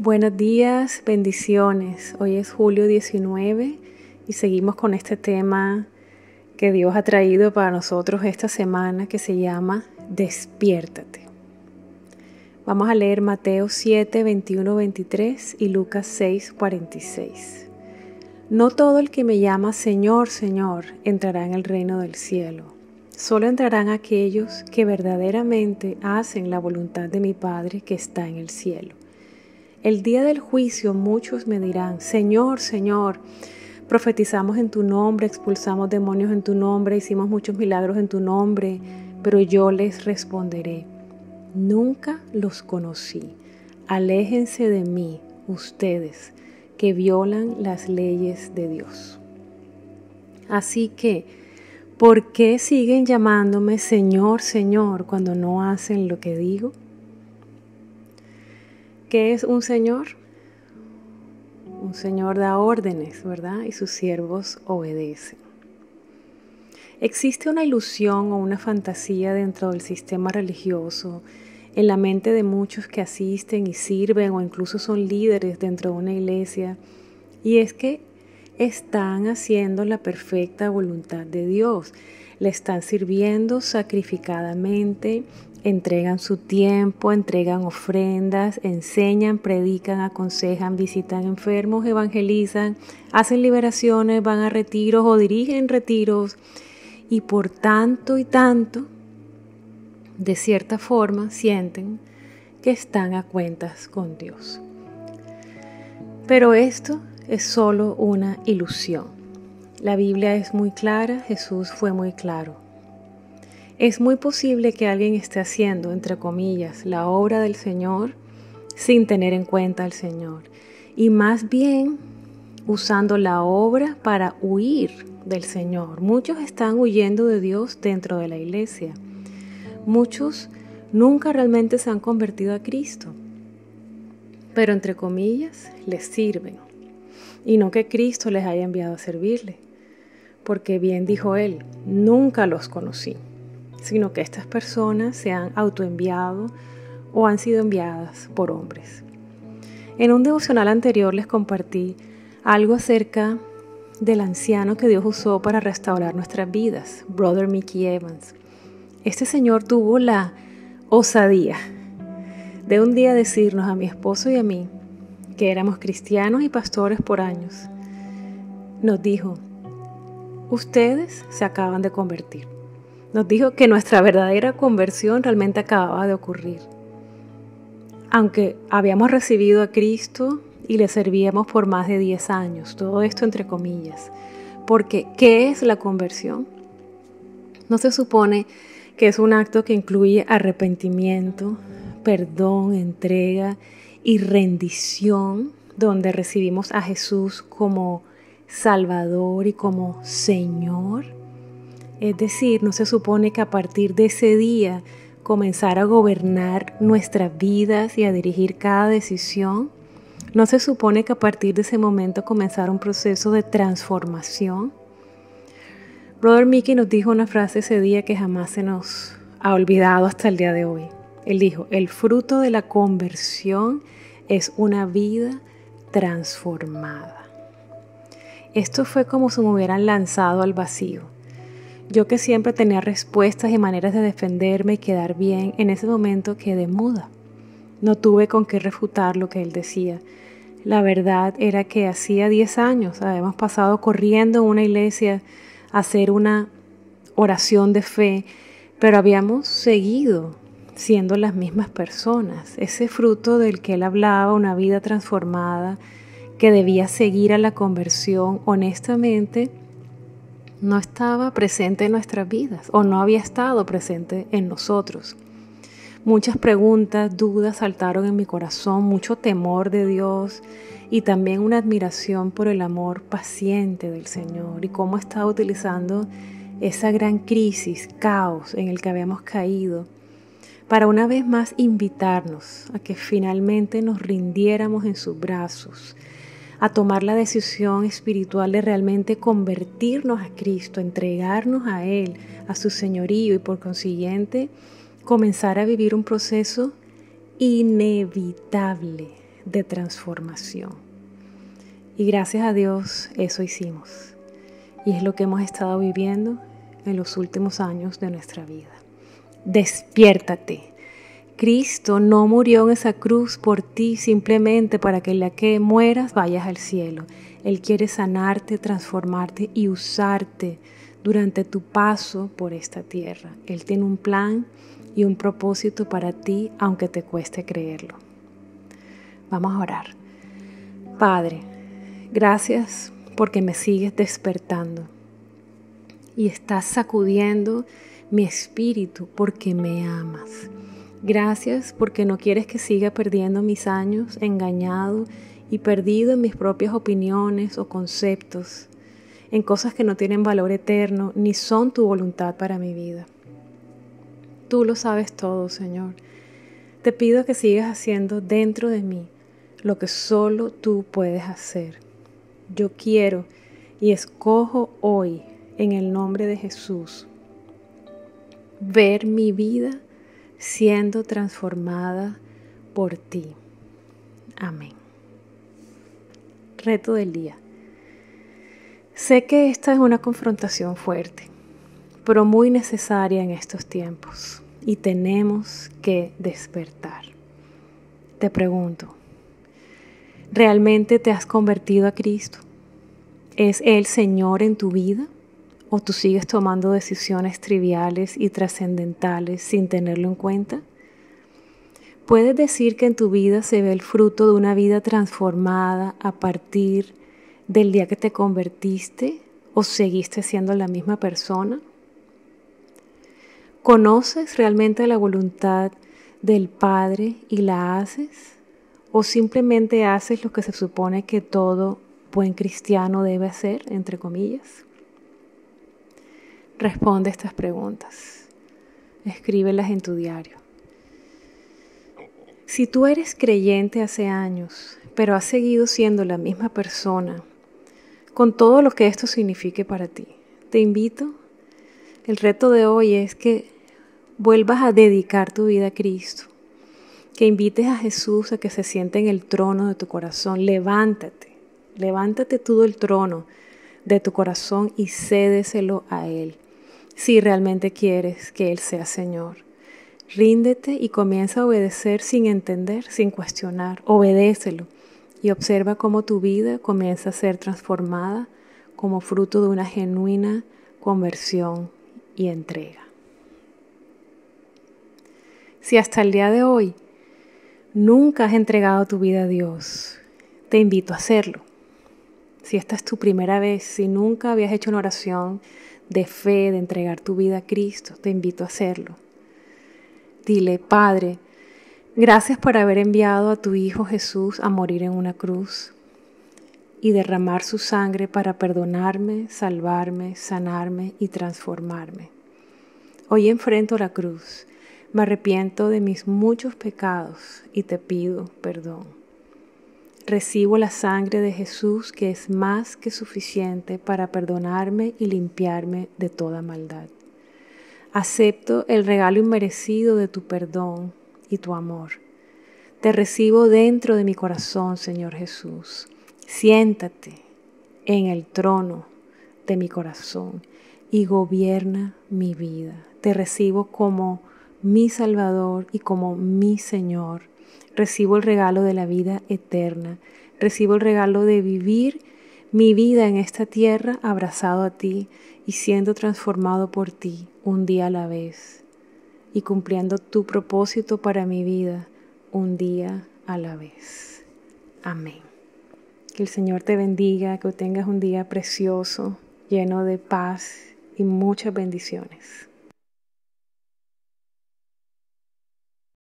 Buenos días, bendiciones. Hoy es julio 19 y seguimos con este tema que Dios ha traído para nosotros esta semana que se llama Despiértate. Vamos a leer Mateo 7, 21, 23 y Lucas 6, 46. No todo el que me llama Señor, Señor entrará en el reino del cielo. Solo entrarán aquellos que verdaderamente hacen la voluntad de mi Padre que está en el cielo. El día del juicio muchos me dirán, Señor, Señor, profetizamos en tu nombre, expulsamos demonios en tu nombre, hicimos muchos milagros en tu nombre, pero yo les responderé, nunca los conocí. Aléjense de mí, ustedes, que violan las leyes de Dios. Así que, ¿por qué siguen llamándome Señor, Señor cuando no hacen lo que digo? ¿Qué es un señor? Un señor da órdenes, ¿verdad? Y sus siervos obedecen. Existe una ilusión o una fantasía dentro del sistema religioso, en la mente de muchos que asisten y sirven o incluso son líderes dentro de una iglesia, y es que están haciendo la perfecta voluntad de Dios, le están sirviendo sacrificadamente entregan su tiempo, entregan ofrendas, enseñan, predican, aconsejan, visitan enfermos, evangelizan, hacen liberaciones, van a retiros o dirigen retiros. Y por tanto y tanto, de cierta forma, sienten que están a cuentas con Dios. Pero esto es solo una ilusión. La Biblia es muy clara, Jesús fue muy claro es muy posible que alguien esté haciendo, entre comillas, la obra del Señor sin tener en cuenta al Señor. Y más bien usando la obra para huir del Señor. Muchos están huyendo de Dios dentro de la iglesia. Muchos nunca realmente se han convertido a Cristo. Pero entre comillas, les sirven. Y no que Cristo les haya enviado a servirle. Porque bien dijo él, nunca los conocí sino que estas personas se han autoenviado o han sido enviadas por hombres. En un devocional anterior les compartí algo acerca del anciano que Dios usó para restaurar nuestras vidas, Brother Mickey Evans. Este señor tuvo la osadía de un día decirnos a mi esposo y a mí, que éramos cristianos y pastores por años, nos dijo, ustedes se acaban de convertir. Nos dijo que nuestra verdadera conversión realmente acababa de ocurrir. Aunque habíamos recibido a Cristo y le servíamos por más de 10 años, todo esto entre comillas, porque ¿qué es la conversión? No se supone que es un acto que incluye arrepentimiento, perdón, entrega y rendición, donde recibimos a Jesús como Salvador y como Señor. Es decir, no se supone que a partir de ese día comenzar a gobernar nuestras vidas y a dirigir cada decisión. No se supone que a partir de ese momento comenzar un proceso de transformación. Brother Mickey nos dijo una frase ese día que jamás se nos ha olvidado hasta el día de hoy. Él dijo, el fruto de la conversión es una vida transformada. Esto fue como si me hubieran lanzado al vacío yo que siempre tenía respuestas y maneras de defenderme y quedar bien, en ese momento quedé muda. No tuve con qué refutar lo que él decía. La verdad era que hacía 10 años habíamos pasado corriendo a una iglesia a hacer una oración de fe, pero habíamos seguido siendo las mismas personas. Ese fruto del que él hablaba, una vida transformada que debía seguir a la conversión, honestamente, no estaba presente en nuestras vidas o no había estado presente en nosotros. Muchas preguntas, dudas saltaron en mi corazón, mucho temor de Dios y también una admiración por el amor paciente del Señor y cómo estaba utilizando esa gran crisis, caos en el que habíamos caído, para una vez más invitarnos a que finalmente nos rindiéramos en sus brazos, a tomar la decisión espiritual de realmente convertirnos a Cristo, entregarnos a Él, a su señorío y por consiguiente comenzar a vivir un proceso inevitable de transformación. Y gracias a Dios eso hicimos. Y es lo que hemos estado viviendo en los últimos años de nuestra vida. Despiértate Cristo no murió en esa cruz por ti simplemente para que en la que mueras vayas al cielo. Él quiere sanarte, transformarte y usarte durante tu paso por esta tierra. Él tiene un plan y un propósito para ti, aunque te cueste creerlo. Vamos a orar. Padre, gracias porque me sigues despertando y estás sacudiendo mi espíritu porque me amas. Gracias porque no quieres que siga perdiendo mis años engañado y perdido en mis propias opiniones o conceptos, en cosas que no tienen valor eterno ni son tu voluntad para mi vida. Tú lo sabes todo, Señor. Te pido que sigas haciendo dentro de mí lo que solo tú puedes hacer. Yo quiero y escojo hoy, en el nombre de Jesús, ver mi vida siendo transformada por ti. Amén. Reto del día. Sé que esta es una confrontación fuerte, pero muy necesaria en estos tiempos y tenemos que despertar. Te pregunto, ¿realmente te has convertido a Cristo? ¿Es Él Señor en tu vida? ¿O tú sigues tomando decisiones triviales y trascendentales sin tenerlo en cuenta? ¿Puedes decir que en tu vida se ve el fruto de una vida transformada a partir del día que te convertiste o seguiste siendo la misma persona? ¿Conoces realmente la voluntad del Padre y la haces? ¿O simplemente haces lo que se supone que todo buen cristiano debe hacer, entre comillas? Responde estas preguntas. Escríbelas en tu diario. Si tú eres creyente hace años, pero has seguido siendo la misma persona, con todo lo que esto signifique para ti, te invito, el reto de hoy es que vuelvas a dedicar tu vida a Cristo, que invites a Jesús a que se siente en el trono de tu corazón, levántate, levántate todo el trono de tu corazón y cédeselo a Él si realmente quieres que Él sea Señor. Ríndete y comienza a obedecer sin entender, sin cuestionar. Obedécelo y observa cómo tu vida comienza a ser transformada como fruto de una genuina conversión y entrega. Si hasta el día de hoy nunca has entregado tu vida a Dios, te invito a hacerlo. Si esta es tu primera vez, si nunca habías hecho una oración de fe, de entregar tu vida a Cristo, te invito a hacerlo. Dile, Padre, gracias por haber enviado a tu Hijo Jesús a morir en una cruz y derramar su sangre para perdonarme, salvarme, sanarme y transformarme. Hoy enfrento la cruz, me arrepiento de mis muchos pecados y te pido perdón. Recibo la sangre de Jesús que es más que suficiente para perdonarme y limpiarme de toda maldad. Acepto el regalo inmerecido de tu perdón y tu amor. Te recibo dentro de mi corazón, Señor Jesús. Siéntate en el trono de mi corazón y gobierna mi vida. Te recibo como mi Salvador y como mi Señor Recibo el regalo de la vida eterna. Recibo el regalo de vivir mi vida en esta tierra abrazado a ti y siendo transformado por ti un día a la vez y cumpliendo tu propósito para mi vida un día a la vez. Amén. Que el Señor te bendiga, que tengas un día precioso, lleno de paz y muchas bendiciones.